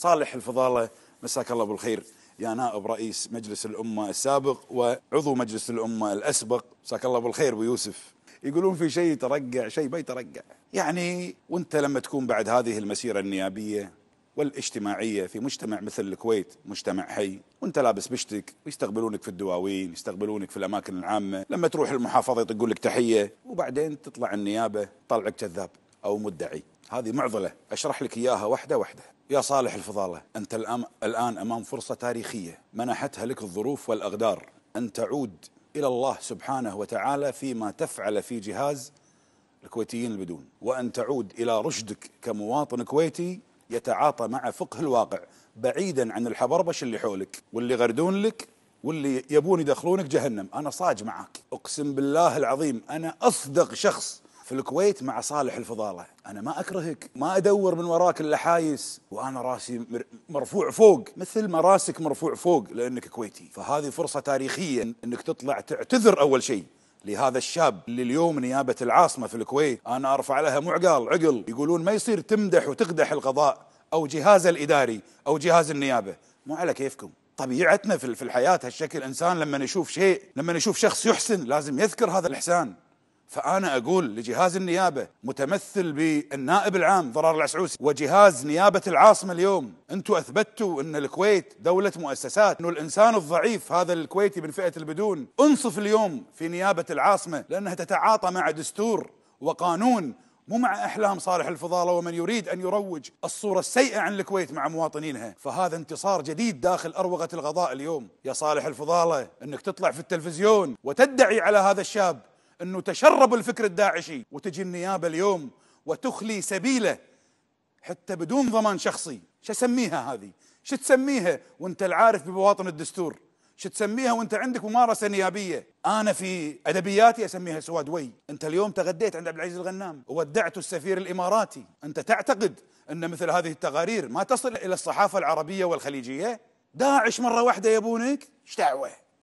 صالح الفضالة مساك الله بالخير يا نائب رئيس مجلس الأمة السابق وعضو مجلس الأمة الأسبق مساك الله بالخير أبو يوسف يقولون في شيء يترقع شيء ما يترقع يعني وانت لما تكون بعد هذه المسيرة النيابية والاجتماعية في مجتمع مثل الكويت مجتمع حي وانت لابس بشتك ويستقبلونك في الدواوين يستقبلونك في الأماكن العامة لما تروح المحافظة يطقون لك تحية وبعدين تطلع النيابة طلعك كذاب أو مدعي هذه معضلة أشرح لك إياها واحدة واحدة يا صالح الفضالة أنت الآن أمام فرصة تاريخية منحتها لك الظروف والأقدار أن تعود إلى الله سبحانه وتعالى فيما تفعل في جهاز الكويتيين البدون وأن تعود إلى رشدك كمواطن كويتي يتعاطى مع فقه الواقع بعيدا عن الحبربش اللي حولك واللي غردون لك واللي يبون يدخلونك جهنم أنا صاج معك أقسم بالله العظيم أنا أصدق شخص في الكويت مع صالح الفضاله انا ما اكرهك ما ادور من وراك الا حايس وانا راسي مرفوع فوق مثل ما راسك مرفوع فوق لانك كويتي فهذه فرصه تاريخيه انك تطلع تعتذر اول شيء لهذا الشاب اللي اليوم نيابة العاصمة في الكويت أنا أرفع لها معقال عقل يقولون ما يصير تمدح وتقدح القضاء أو جهازه الإداري أو جهاز النيابة مو على كيفكم طبيعتنا في الحياة هالشكل إنسان لما نشوف شيء لما نشوف شخص يحسن لازم يذكر هذا الإحسان فأنا أقول لجهاز النيابة متمثل بالنائب العام ضرار العسعوسي وجهاز نيابة العاصمة اليوم أنتوا أثبتوا أن الكويت دولة مؤسسات أنه الإنسان الضعيف هذا الكويتي من فئة البدون أنصف اليوم في نيابة العاصمة لأنها تتعاطى مع دستور وقانون مو مع احلام صالح الفضاله ومن يريد ان يروج الصوره السيئه عن الكويت مع مواطنينها، فهذا انتصار جديد داخل اروقه الغضاء اليوم، يا صالح الفضاله انك تطلع في التلفزيون وتدعي على هذا الشاب انه تشربوا الفكر الداعشي وتجي النيابه اليوم وتخلي سبيله حتى بدون ضمان شخصي شو اسميها هذه شو تسميها وانت العارف ببواطن الدستور شو تسميها وانت عندك ممارسه نيابيه انا في ادبياتي اسميها سوادوي انت اليوم تغديت عند عبد العزيز الغنام وودعت السفير الاماراتي انت تعتقد ان مثل هذه التقارير ما تصل الى الصحافه العربيه والخليجيه داعش مره واحده يبونك ايش دعوه